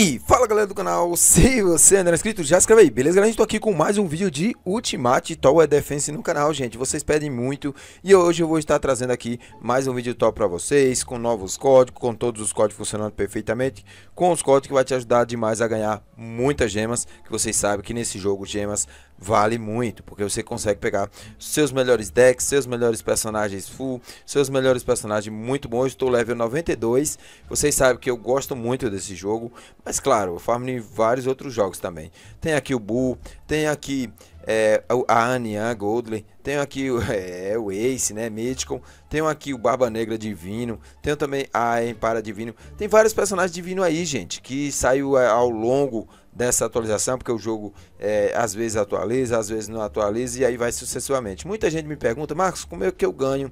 E fala galera do canal, se você ainda não é inscrito, já escreve aí, beleza galera? Estou gente tá aqui com mais um vídeo de Ultimate Tower Defense no canal, gente, vocês pedem muito E hoje eu vou estar trazendo aqui mais um vídeo top para vocês, com novos códigos, com todos os códigos funcionando perfeitamente Com os códigos que vai te ajudar demais a ganhar muitas gemas, que vocês sabem que nesse jogo gemas vale muito Porque você consegue pegar seus melhores decks, seus melhores personagens full, seus melhores personagens muito bons Estou level 92, vocês sabem que eu gosto muito desse jogo mas claro, eu farmo em vários outros jogos também. Tem aqui o Bull, tem aqui é, a Anian Goldley, tem aqui o, é, o Ace, né, Mythical, tem aqui o Barba Negra Divino, tem também a Empara Divino, tem vários personagens divinos aí, gente, que saiu é, ao longo dessa atualização, porque o jogo é, às vezes atualiza, às vezes não atualiza, e aí vai sucessivamente. Muita gente me pergunta, Marcos, como é que eu ganho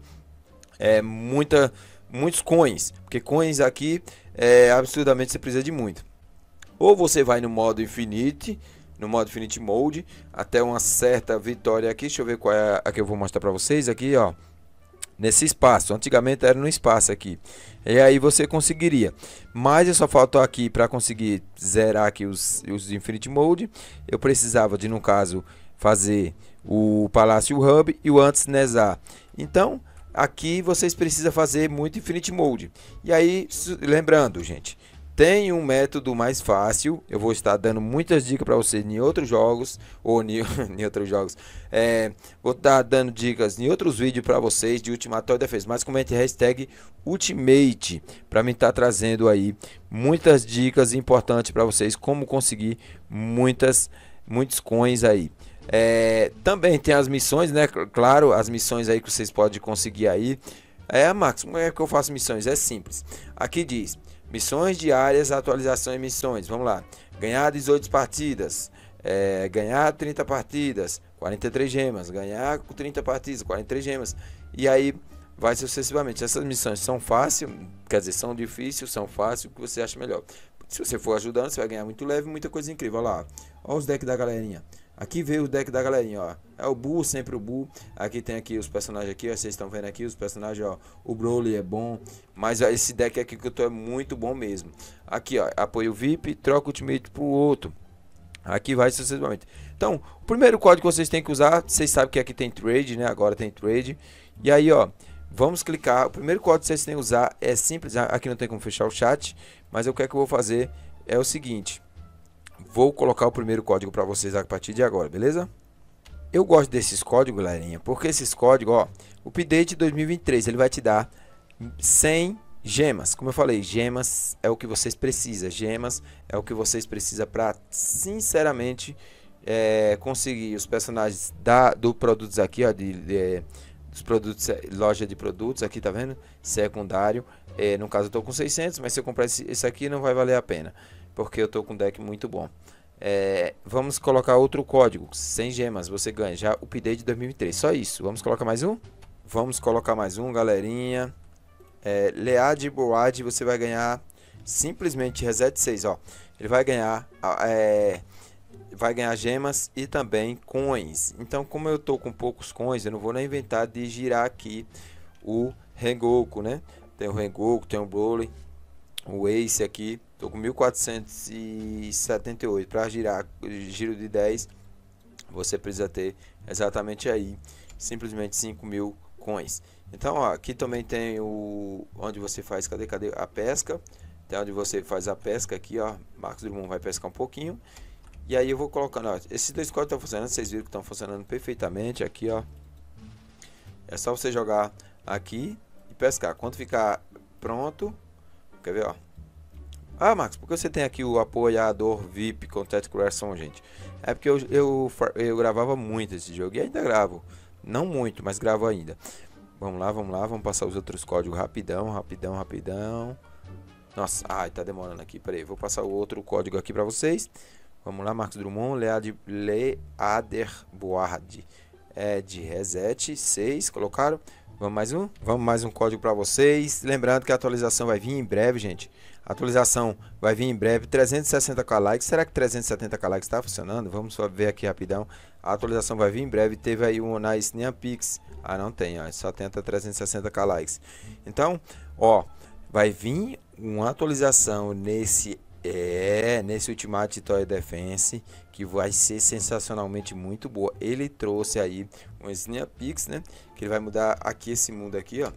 é, muita, muitos coins? Porque coins aqui, é, absurdamente, você precisa de muito. Ou você vai no modo Infinite, no modo Infinite Mode, até uma certa vitória aqui. Deixa eu ver qual é a que eu vou mostrar para vocês aqui, ó. Nesse espaço, antigamente era no espaço aqui. E aí você conseguiria. Mas eu só faltou aqui para conseguir zerar aqui os, os Infinite Mode. Eu precisava de, no caso, fazer o Palácio Hub e o Antes Nezar. Então, aqui vocês precisam fazer muito Infinite Mode. E aí, lembrando, gente, tem um método mais fácil. Eu vou estar dando muitas dicas para vocês em outros jogos. Ou em, em outros jogos. É, vou estar dando dicas em outros vídeos para vocês de Ultimatório Defesa. Mas comente hashtag Ultimate. Para mim estar tá trazendo aí muitas dicas importantes para vocês. Como conseguir muitas, muitos coins aí. É, também tem as missões, né? Claro, as missões aí que vocês podem conseguir aí. É, Max, como é que eu faço missões? É simples. Aqui diz Missões diárias, atualização e missões. Vamos lá. Ganhar 18 partidas. É, ganhar 30 partidas, 43 gemas. Ganhar 30 partidas, 43 gemas. E aí vai sucessivamente. Essas missões são fáceis, quer dizer, são difíceis, são fáceis, o que você acha melhor. Se você for ajudando, você vai ganhar muito leve, muita coisa incrível. Olha lá, olha os decks da galerinha. Aqui veio o deck da galerinha, ó. É o Buu, sempre o Buu. Aqui tem aqui os personagens aqui, ó. Vocês estão vendo aqui os personagens, ó. O Broly é bom. Mas ó, esse deck aqui que eu tô é muito bom mesmo. Aqui, ó. Apoio VIP, troca o ultimate pro outro. Aqui vai sucessivamente. Então, o primeiro código que vocês têm que usar, vocês sabem que aqui tem trade, né? Agora tem trade. E aí, ó. Vamos clicar. O primeiro código que vocês têm que usar é simples. Aqui não tem como fechar o chat. Mas o que é que eu vou fazer é o seguinte. Vou colocar o primeiro código para vocês a partir de agora, beleza? Eu gosto desses códigos, galerinha, porque esses códigos, ó, update 2023, ele vai te dar 100 gemas. Como eu falei, gemas é o que vocês precisam, gemas é o que vocês precisam para, sinceramente, é, conseguir os personagens da, do produtos aqui, ó, de, de dos produtos, é, loja de produtos aqui, tá vendo? Secundário, é, no caso eu tô com 600, mas se eu comprar esse, esse aqui não vai valer a pena porque eu tô com um deck muito bom. É, vamos colocar outro código, 100 gemas, você ganha já update de 2003, só isso. Vamos colocar mais um? Vamos colocar mais um, galerinha. É, Lead Boad, você vai ganhar simplesmente reset 6, ó. Ele vai ganhar é, vai ganhar gemas e também coins. Então, como eu tô com poucos coins, eu não vou nem inventar de girar aqui o Rengoku, né? Tem o Rengoku, tem o Broly, o Ace aqui. Estou com 1478 para girar giro de 10. Você precisa ter exatamente aí simplesmente 5.000 mil coins. Então, ó, aqui também tem o onde você faz, cadê, cadê a pesca? Tem onde você faz a pesca aqui, ó. Marcos Drummond vai pescar um pouquinho. E aí eu vou colocando, ó, esses dois códigos estão funcionando, vocês viram que estão funcionando perfeitamente aqui, ó. É só você jogar aqui e pescar. Quando ficar pronto, quer ver, ó? Ah, Max, por que você tem aqui o apoiador VIP Contato Coração, gente? É porque eu, eu, eu gravava muito esse jogo e ainda gravo. Não muito, mas gravo ainda. Vamos lá, vamos lá, vamos passar os outros códigos rapidão, rapidão, rapidão. Nossa, ai, tá demorando aqui, peraí. Vou passar o outro código aqui pra vocês. Vamos lá, Marcos Drummond, Lead, Leader Board. É de reset, 6, colocaram. Vamos mais um? Vamos mais um código para vocês. Lembrando que a atualização vai vir em breve, gente. Atualização vai vir em breve. 360k likes. Será que 370k likes está funcionando? Vamos só ver aqui rapidão. A atualização vai vir em breve. Teve aí um na Sneam Pix. Ah, não tem. Ó. Só tenta 360k likes. Então, ó. Vai vir uma atualização nesse é, nesse Ultimate Toy Defense, que vai ser sensacionalmente muito boa. Ele trouxe aí um Snap Pix, né? Que ele vai mudar aqui esse mundo aqui, ó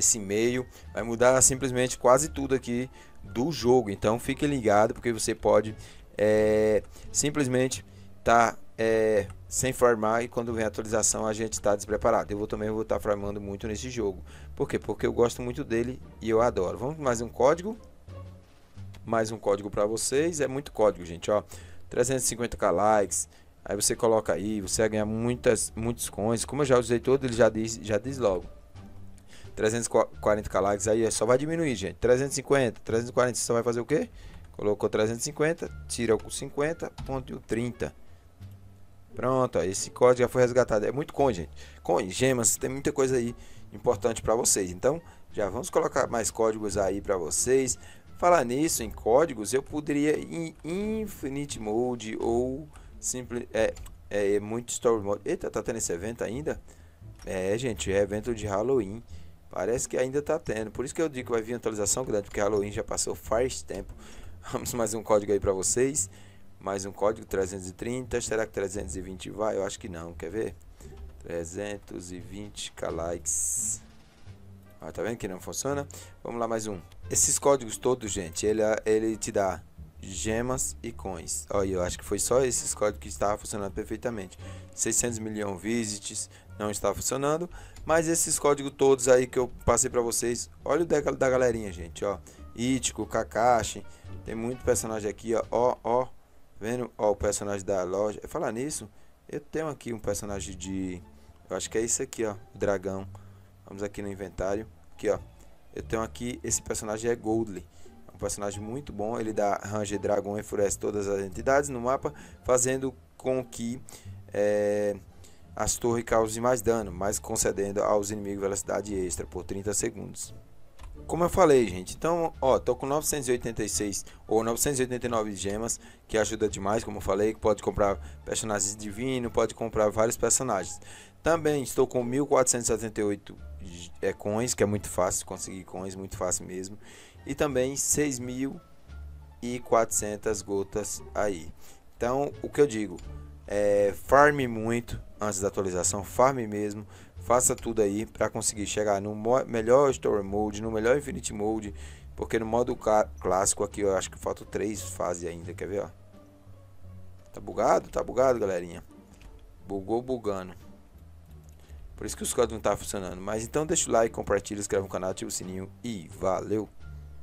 esse meio, vai mudar simplesmente quase tudo aqui do jogo. Então fique ligado porque você pode é, simplesmente tá é, sem farmar e quando vem a atualização a gente está despreparado. Eu vou também vou estar tá farmando muito nesse jogo. Por quê? Porque eu gosto muito dele e eu adoro. Vamos mais um código. Mais um código para vocês. É muito código, gente, ó. 350k likes. Aí você coloca aí, você vai ganhar muitas, muitos coins. Como eu já usei todo, ele já diz, já diz logo. 340 likes aí só vai diminuir, gente. 350, 340, você só vai fazer o quê? Colocou 350, tira o 50, ponto o 30. Pronto, ó, esse código já foi resgatado. É muito com, gente. Com gemas, tem muita coisa aí importante para vocês. Então, já vamos colocar mais códigos aí para vocês. Falar nisso, em códigos, eu poderia em Infinite Mode ou simples é, é muito Story Mode. Eita, tá tendo esse evento ainda? É, gente, é evento de Halloween. Parece que ainda está tendo. Por isso que eu digo que vai vir atualização grande, porque Halloween já passou faz tempo. Vamos mais um código aí para vocês. Mais um código 330. Será que 320 vai? Eu acho que não. Quer ver? 320k likes. Ah, tá vendo que não funciona? Vamos lá mais um. Esses códigos todos, gente, ele, ele te dá gemas e coins. Olha, eu acho que foi só esses códigos que estava funcionando perfeitamente. 600 milhões visits não está funcionando, mas esses códigos todos aí que eu passei para vocês, olha o deck da galerinha, gente, ó. ítico, Kakashi, tem muito personagem aqui, ó, ó, ó. Vendo, ó, o personagem da loja. Falar nisso, eu tenho aqui um personagem de eu acho que é isso aqui, ó, dragão. Vamos aqui no inventário, aqui, ó. Eu tenho aqui esse personagem é Goldly personagem muito bom. Ele dá Ranger Dragon enfurece todas as entidades no mapa, fazendo com que é, as torres causem mais dano, mas concedendo aos inimigos velocidade extra por 30 segundos. Como eu falei, gente, então, ó, tô com 986 ou 989 gemas, que ajuda demais, como eu falei, que pode comprar personagens divinos, pode comprar vários personagens. Também estou com 1478 é, eh, coins, que é muito fácil conseguir coins, muito fácil mesmo e também 6.400 gotas aí. Então, o que eu digo, é, farme muito antes da atualização, farme mesmo, faça tudo aí para conseguir chegar no melhor Story Mode, no melhor Infinity Mode, porque no modo clássico aqui eu acho que faltam três fases ainda, quer ver, ó. Tá bugado? Tá bugado, galerinha. Bugou bugando. Por isso que os códigos não tá funcionando. Mas então deixa o like, compartilha, inscreve no canal, ativa o sininho e valeu!